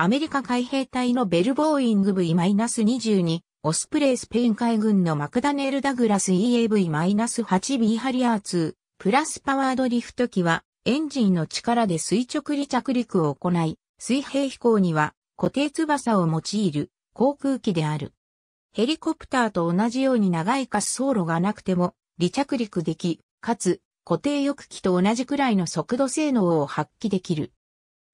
アメリカ海兵隊のベルボーイング V-22、オスプレイスペイン海軍のマクダネル・ダグラス EAV-8B ハリアー2、プラスパワードリフト機は、エンジンの力で垂直離着陸を行い、水平飛行には固定翼を用いる航空機である。ヘリコプターと同じように長い滑走路がなくても離着陸でき、かつ固定翼機と同じくらいの速度性能を発揮できる。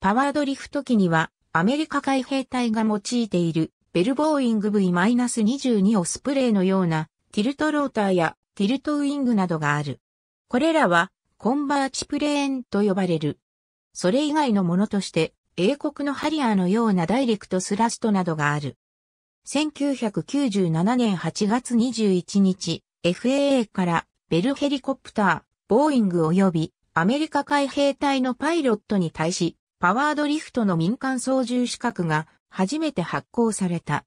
パワードリフト機にはアメリカ海兵隊が用いているベルボーイング V-22 オスプレイのようなティルトローターやティルトウィングなどがある。これらはコンバーチプレーンと呼ばれる。それ以外のものとして英国のハリアーのようなダイレクトスラストなどがある。1997年8月21日、FAA からベルヘリコプター、ボーイング及びアメリカ海兵隊のパイロットに対し、パワードリフトの民間操縦資格が初めて発行された。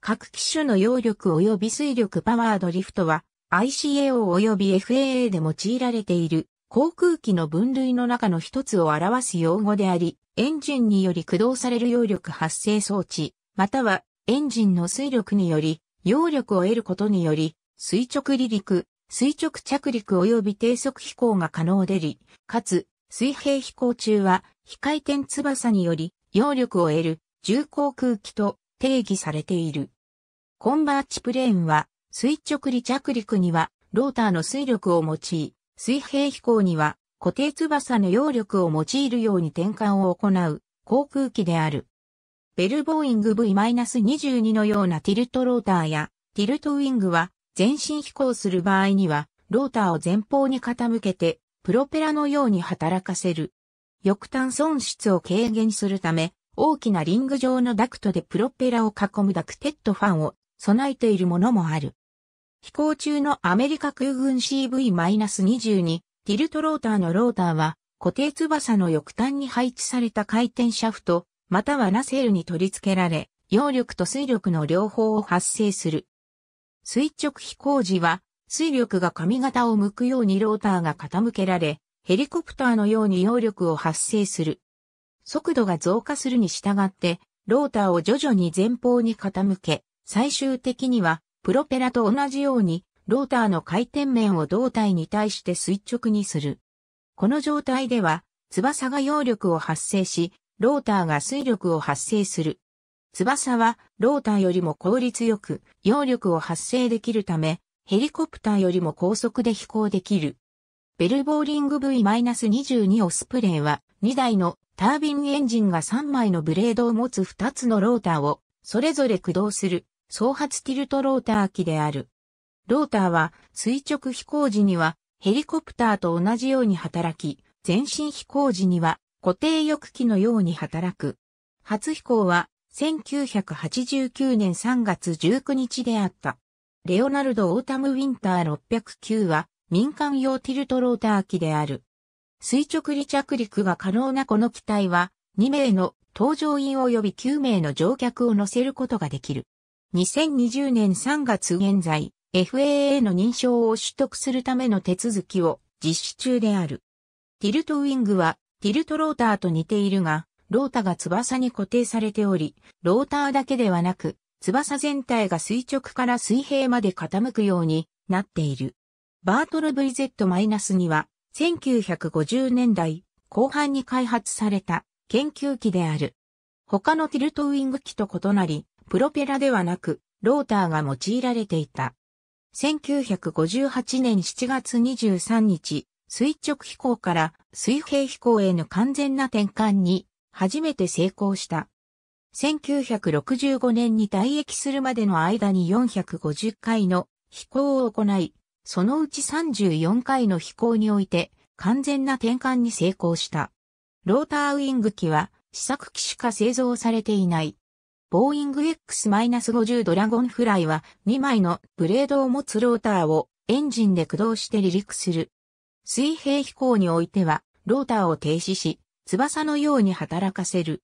各機種の揚力及び水力パワードリフトは ICAO 及び FAA で用いられている航空機の分類の中の一つを表す用語であり、エンジンにより駆動される揚力発生装置、またはエンジンの水力により、揚力を得ることにより、垂直離陸、垂直着陸及び低速飛行が可能であり、かつ、水平飛行中は非回転翼により、揚力を得る重航空機と定義されている。コンバーチプレーンは、垂直離着陸には、ローターの水力を用い、水平飛行には、固定翼の揚力を用いるように転換を行う航空機である。ベルボーイング V-22 のようなティルトローターやティルトウィングは前進飛行する場合にはローターを前方に傾けてプロペラのように働かせる。翼端損失を軽減するため、大きなリング状のダクトでプロペラを囲むダクテッドファンを備えているものもある。飛行中のアメリカ空軍 CV-22 ティルトローターのローターは固定翼の翼端に配置された回転シャフト、またはナセルに取り付けられ、揚力と水力の両方を発生する。垂直飛行時は水力が髪型を向くようにローターが傾けられ、ヘリコプターのように揚力を発生する。速度が増加するに従って、ローターを徐々に前方に傾け、最終的には、プロペラと同じように、ローターの回転面を胴体に対して垂直にする。この状態では、翼が揚力を発生し、ローターが水力を発生する。翼は、ローターよりも効率よく、揚力を発生できるため、ヘリコプターよりも高速で飛行できる。ベルボーリング V-22 オスプレイは2台のタービンエンジンが3枚のブレードを持つ2つのローターをそれぞれ駆動する総発ティルトローター機である。ローターは垂直飛行時にはヘリコプターと同じように働き、前進飛行時には固定翼機のように働く。初飛行は1989年3月19日であった。レオナルド・オータム・ウィンター609は民間用ティルトローター機である。垂直離着陸が可能なこの機体は、2名の搭乗員及び9名の乗客を乗せることができる。2020年3月現在、FAA の認証を取得するための手続きを実施中である。ティルトウィングは、ティルトローターと似ているが、ロータが翼に固定されており、ローターだけではなく、翼全体が垂直から水平まで傾くようになっている。バートル VZ-2 は、1950年代後半に開発された研究機である。他のティルトウィング機と異なり、プロペラではなく、ローターが用いられていた。1958年7月23日、垂直飛行から水平飛行への完全な転換に初めて成功した。1965年に退役するまでの間に450回の飛行を行い、そのうち34回の飛行において完全な転換に成功した。ローターウィング機は試作機しか製造されていない。ボーイング X-50 ドラゴンフライは2枚のブレードを持つローターをエンジンで駆動して離陸する。水平飛行においてはローターを停止し、翼のように働かせる。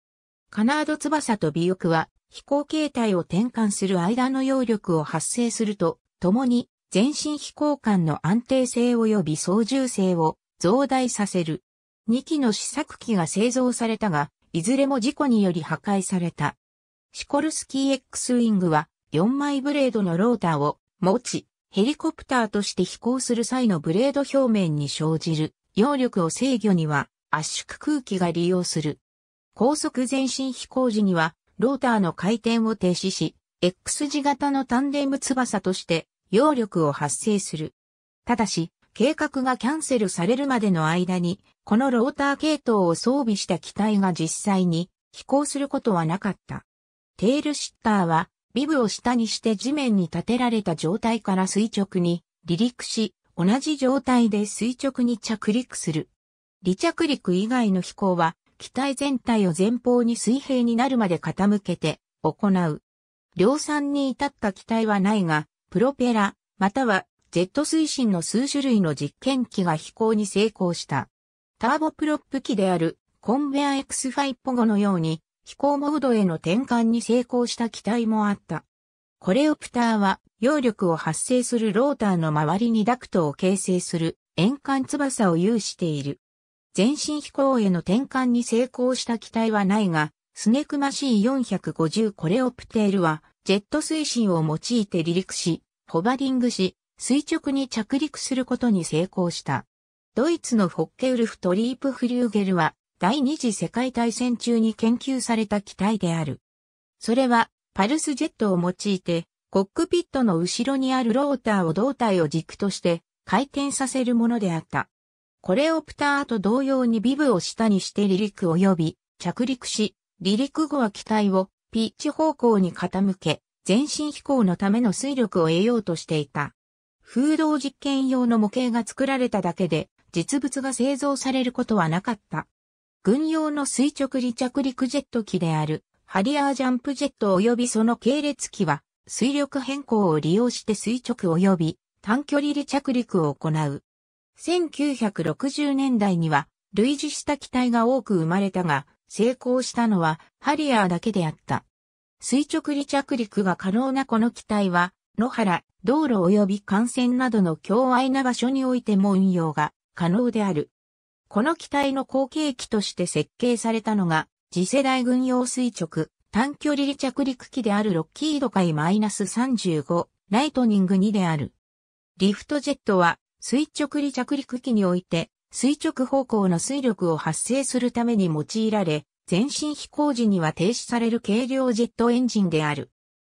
カナード翼と尾翼は飛行形態を転換する間の揚力を発生すると、共に全身飛行間の安定性及び操縦性を増大させる。2機の試作機が製造されたが、いずれも事故により破壊された。シコルスキー X ウィングは4枚ブレードのローターを持ち、ヘリコプターとして飛行する際のブレード表面に生じる揚力を制御には圧縮空気が利用する。高速前進飛行時にはローターの回転を停止し、X 字型のタンデム翼として揚力を発生する。ただし、計画がキャンセルされるまでの間に、このローター系統を装備した機体が実際に飛行することはなかった。テールシッターは、ビブを下にして地面に立てられた状態から垂直に離陸し、同じ状態で垂直に着陸する。離着陸以外の飛行は、機体全体を前方に水平になるまで傾けて行う。量産に至った機体はないが、プロペラ、または Z 推進の数種類の実験機が飛行に成功した。ターボプロップ機であるコンベア X5 ポゴのように飛行モードへの転換に成功した機体もあった。コレオプターは揚力を発生するローターの周りにダクトを形成する円環翼を有している。全身飛行への転換に成功した機体はないが、スネクマ C450 コレオプテールはジェット推進を用いて離陸し、ホバリングし、垂直に着陸することに成功した。ドイツのフォッケウルフ・トリープ・フリューゲルは、第二次世界大戦中に研究された機体である。それは、パルスジェットを用いて、コックピットの後ろにあるローターを胴体を軸として回転させるものであった。これをプターと同様にビブを下にして離陸及び着陸し、離陸後は機体をピッチ方向に傾け、前進飛行のための水力を得ようとしていた。風洞実験用の模型が作られただけで、実物が製造されることはなかった。軍用の垂直離着陸ジェット機である、ハリアージャンプジェット及びその系列機は、水力変更を利用して垂直及び短距離離着陸を行う。1960年代には、類似した機体が多く生まれたが、成功したのはハリアーだけであった。垂直離着陸が可能なこの機体は、野原、道路及び幹線などの強愛な場所においても運用が可能である。この機体の後継機として設計されたのが、次世代軍用垂直、短距離離着陸機であるロッキード海 -35、ライトニング2である。リフトジェットは、垂直離着陸機において、垂直方向の水力を発生するために用いられ、前進飛行時には停止される軽量ジェットエンジンである。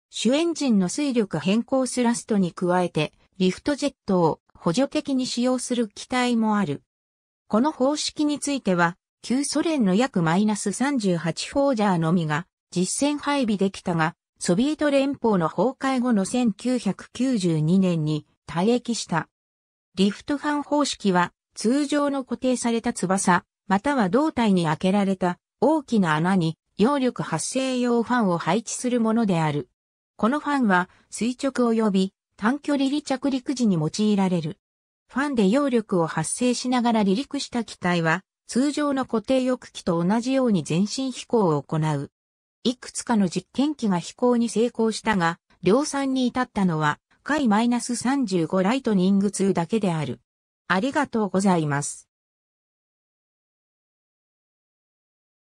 主エンジンの水力変更スラストに加えて、リフトジェットを補助的に使用する機体もある。この方式については、旧ソ連の約マイナス38フォージャーのみが実戦配備できたが、ソビエト連邦の崩壊後の1992年に退役した。リフトファン方式は通常の固定された翼、または胴体に開けられた大きな穴に揚力発生用ファンを配置するものである。このファンは垂直及び短距離離着陸時に用いられる。ファンで揚力を発生しながら離陸した機体は通常の固定翼機と同じように全身飛行を行う。いくつかの実験機が飛行に成功したが、量産に至ったのは、回 -35 ライトニング2だけである。ありがとうございます。